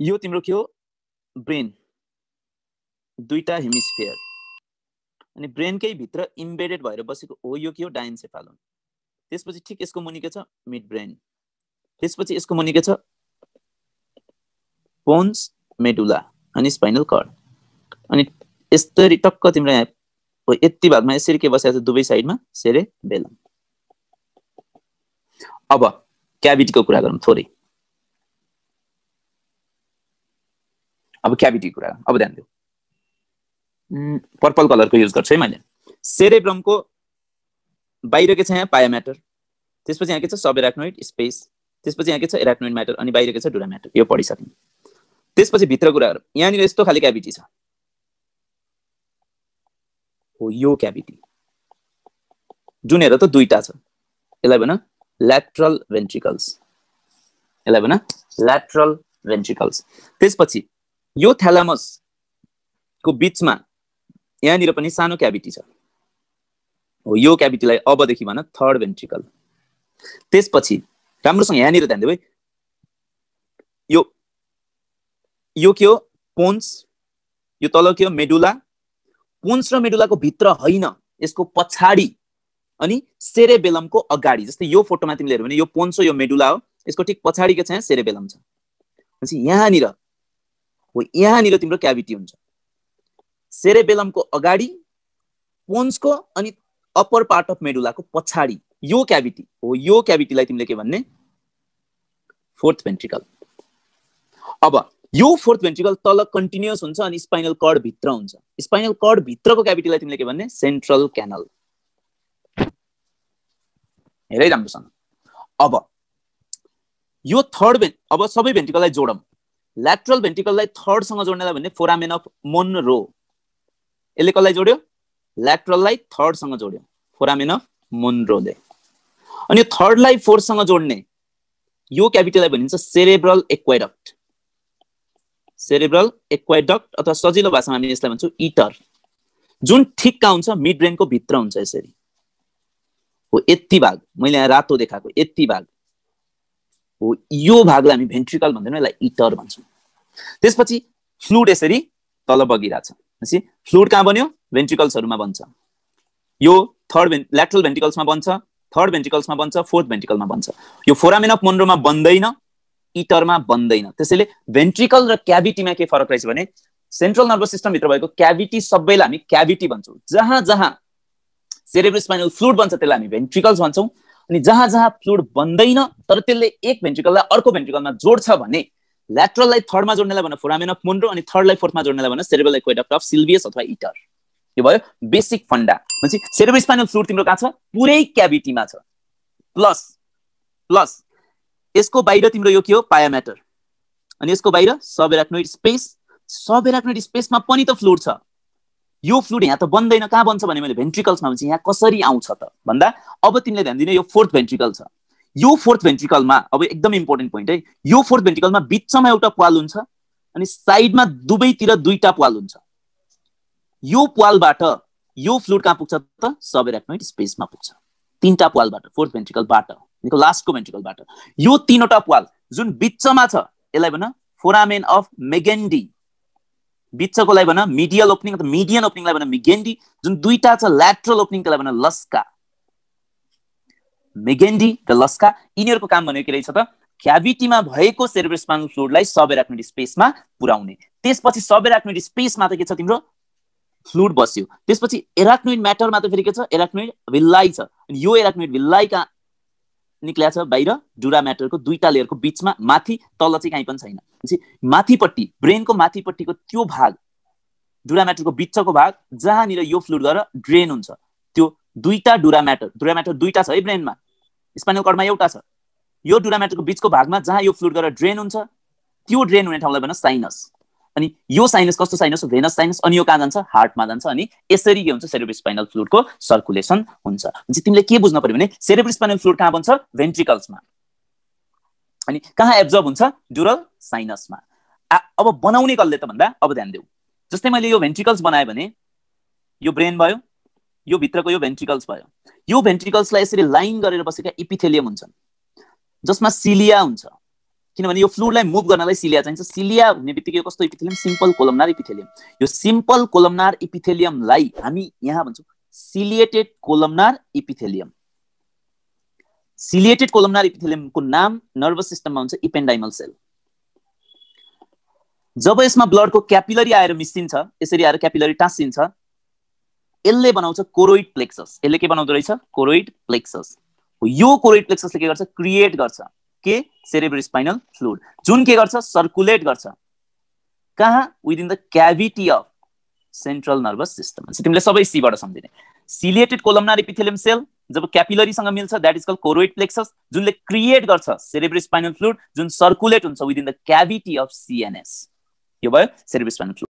यो तिम्रो के हो ब्रेन दुईवटा हेमिस्फियर अनि ब्रेनकै भित्र इम्बेडेड भएर बसेको हो यो के हो डायन्सेफालोन त्यसपछि ठिक यसको मुनि के छ मिड ब्रेन त्यसपछि यसको मुनि के छ पोन्स मेडुला अनि स्पाइनल कर्ड अनि यसरी टक्क तिम्रो यहाँ यति भागमा यसरी के बसेको छ दुवै साइडमा सेरे बेलम अब क्याभिटीको कुरा गरौँ थोरै अब क्याभिटीको कुरा अब ध्यान दिउँ पर्पल कलरको युज गर्छु है मैले सेरेब्रमको बाहिर के छ यहाँ पाया म्याटर त्यसपछि यहाँ के छ सब एराक्नोइड स्पेस त्यसपछि यहाँ के छ एराक्नोइड म्याटर अनि बाहिर के छ डुरा म्याटर यो पढिसक्यौँ त्यसपछि भित्र कुराहरू यहाँनिर यस्तो खाले क्याभिटी छ हो यो क्याभिटी जुन हेर त दुईटा छ यसलाई भन lateral भेन्ट्रिकल्स यसलाई भन ल्याट्रल भेन्ट्रिकल्स त्यसपछि यो थ्यालामसको बिचमा यहाँनिर पनि सानो क्याभिटी छ हो यो क्याभिटीलाई अबदेखि भन थर्ड भेन्ट्रिकल त्यसपछि राम्रोसँग यहाँनिर ध्यान दिउ यो यो के हो पोन्स यो तल के हो मेडुला पोन्स र मेडुलाको भित्र होइन यसको पछाडि अनि सेरेबेलमको अगाडि जस्तै यो फोटोमा तिमीले हेऱ्यो भने यो पोन्सो यो मेडुला हो यसको ठिक पछाडि के छ सेरेबेलम छ भनेपछि यहाँनिर हो यहाँनिर तिम्रो क्याभिटी हुन्छ सेरेबेलमको अगाडि पोन्सको अनि अप्पर पार्ट अफ मेडुलाको पछाडि यो क्याभिटी हो यो क्याभिटीलाई तिमीले के भन्ने फोर्थ भेन्ट्रिकल अब यो फोर्थ भेन्ट्रिकल तल कन्टिन्युस हुन्छ अनि स्पाइनल कर्ड भित्र हुन्छ स्पाइनल कर्ड भित्रको क्याभिटीलाई तिमीले के भन्ने सेन्ट्रल क्यानल धेरै राम्रोसँग अब यो थर्ड भेन् अब सबै भेन्टिकललाई जोडौँ ल्याट्रल भेन्टिकललाई थर्डसँग जोड्नेलाई भन्ने फोरामेन अफ मोन रो यसले कसलाई जोड्यो ल्याट्रललाई थर्डसँग जोड्यो फोरामेन अफ मोन रोले अनि थर्डलाई फोर्थसँग जोड्ने यो क्यापिटललाई भनिन्छ सेरेब्रल एक्वाइडक्ट सेरेब्रल एक्वाइडक्ट अथवा सजिलो भाषामा हामी यसलाई भन्छौँ इटर जुन ठिक्का हुन्छ मिड ब्रेनको भित्र हुन्छ यसरी हो यति भाग मैले यहाँ रातो देखाएको यति भाग हो यो भागलाई हामी भेन्ट्रिकल भन्दैनौँ यसलाई इटर भन्छौँ त्यसपछि फ्लुड यसरी तल बगिरहेछ भनेपछि फ्लुड कहाँ बन्यो भेन्ट्रिकल्सहरूमा बन्छ यो थर्ड भेन् ल्याट्रल भेन्टिकल्समा बन्छ थर्ड भेन्टिकल्समा बन्छ फोर्थ भेन्टिकलमा बन्छ यो फोरामेन अफ मोन्ड्रोमा बन्दैन इटरमा बन्दैन त्यसैले भेन्ट्रिकल र क्याभिटीमा के फरक रहेछ भने सेन्ट्रल नर्भस सिस्टमभित्र भएको क्याभिटी सबैलाई हामी क्याभिटी भन्छौँ जहाँ जहाँ सेरेब्रो स्पाइनल फ्लुड बन्छ त्यसलाई हामी भेन्ट्रिकल्स भन्छौँ अनि जहाँ जहाँ फ्लुड बन्दैन तर त्यसले एक भेन्ट्रिकललाई अर्को भेन्ट्रिकलमा जोड्छ भने ल्याट्रललाई थर्डमा जोड्नेलाई भन्नु फोरामेन अफ मुन्ड्रो अनि थर्डलाई फोर्थमा जोड्नेलाई भन्नु सेरेबल इक्वेडक्ट अफ सिल्भियस अथवा इटर यो भयो बेसिक फन्डा भनेपछि सेरेबल स्पाइनल फ्लुड तिम्रो कहाँ छ पुरै क्याभिटीमा छ प्लस प्लस यसको बाहिर तिम्रो यो के हो म्याटर अनि यसको बाहिर सबेराक्नोइड स्पेस सबेराक्नोइड स्पेसमा पनि त फ्लुड छ यो फ्लुड यहाँ त बन्दैन कहाँ बन्छ भने मैले भेन्ट्रिकल्समा भन्छु यहाँ कसरी आउँछ त भन्दा अब तिमीले ध्यान दिने यो फोर्थ भेन्ट्रिकल छ यो फोर्थ भेन्ट्रिकलमा अब एकदम इम्पोर्टेन्ट पोइन्ट है यो फोर्थ भेन्ट्रिकलमा बिचमा एउटा पाल हुन्छ अनि साइडमा दुवैतिर दुईवटा पाल हुन्छ यो पालबाट यो फ्लुड कहाँ पुग्छ त सबेराक्नोइड स्पेसमा पुग्छ तिनवटा पालबाट फोर्थ भेन्ट्रिकलबाट लास्टको भेन्ट्रिकलबाट यो तिनवटा पाल जुन बिचमा छ यसलाई भन फोरामेन अफ मेगेन्डी बिचकोलाई भन मिडियल ओपनिङ अथवा मिडियन ओपनिङलाई भन मिगेन्डी जुन दुईटा छ ल्याट्रल ओपनिङ त्यसलाई भन लस्का मेगेन्डी र लस्का यिनीहरूको काम भनेको के रहेछ त क्याभिटीमा भएको सेरेब्रेस्पाइनल फ्लुडलाई स्पेसमा पुर्याउने त्यसपछि सब स्पेसमा त के छ तिम्रो फ्लुड बस्यो त्यसपछि एराक्नोइड म्याटरमा त फेरि के छ एराक्नोइड भिल्लाइ छ यो एराक्नोइड भिल्लाइका निक्ल्या छ बाहिर डुरा म्याटरको दुईटा लेयरको बिचमा माथि तल चाहिँ काहीँ पनि छैन माथिपट्टि ब्रेनको माथिपट्टिको त्यो भाग डुरामेटरको बिचको भाग जहाँनिर यो फ्लुड गएर ड्रेन हुन्छ त्यो दुईवटा डुरामेटर डुरामेटर दुईवटा छ है ब्रेनमा स्पाइनल कर्डमा एउटा छ यो डुरामेटरको बिचको भागमा जहाँ यो फ्लुड गएर ड्रेन हुन्छ त्यो ड्रेन हुने ठाउँलाई भनौँ साइनस अनि यो साइनस कस्तो साइनस भेनस साइनस अनि यो कहाँ जान्छ हार्टमा जान्छ अनि यसरी के हुन्छ सेरेब्रो स्पाइनल फ्लुडको सर्कुलेसन हुन्छ तिमीले के बुझ्नु पऱ्यो भने सेरेब्रो स्पाइनल फ्लुड कहाँ बन्छ भेन्ट्रिकल्समा अनि कहाँ एब्जर्भ हुन्छ ड्युरल साइनसमा अब बनाउने कसले त भन्दा अब ध्यान देऊ जस्तै मैले यो भेन्ट्रिकल्स बनाएँ भने यो ब्रेन भयो यो भित्रको यो भेन्ट्रिकल्स भयो यो भेन्ट्रिकल्सलाई यसरी लाइन गरेर बसेका इपिथेलियम हुन्छन् जसमा सिलिया हुन्छ किनभने यो फ्लुडलाई मुभ गर्नलाई सिलिया चाहिन्छ सिलिया हुने बित्तिकै कस्तो इपिथेलियम सिम्पल कोलमनार इपिथेलियम यो सिम्पल कोलमनार इपिथेलियमलाई हामी यहाँ भन्छौँ ciliated columnar epithelium ciliated columnar इपिथेलियमको नाम नर्भस सिस्टममा हुन्छ इपेन्डाइमल सेल जब यसमा ब्लडको क्यापिलरी आएर मिसिन्छ यसरी आएर क्यापिलरी टाँसिन्छ यसले बनाउँछ कोरोइड प्लेक्सस यसले के बनाउँदो रहेछ कोरोइड प्लेक्सस यो कोरोइड प्लेक्ससले के गर्छ क्रिएट गर्छ के सेरेब्रो स्पाइनल फ्लुड जुन के गर्छ सर्कुलेट गर्छ कहाँ within the cavity of central nervous system तिमीले सबै सीबाट सम्झिने सिलिएटेड कोलमनार इपिथेलियम सेल जब क्यापिलरीसँग मिल्छ that is call choroid plexus जुनले क्रिएट गर्छ सेरेब्रो स्पाइनल फ्लुड जुन सर्कुलेट हुन्छ within the cavity of CNS यो भयो सेरेब्रो स्पाइनल फ्लुड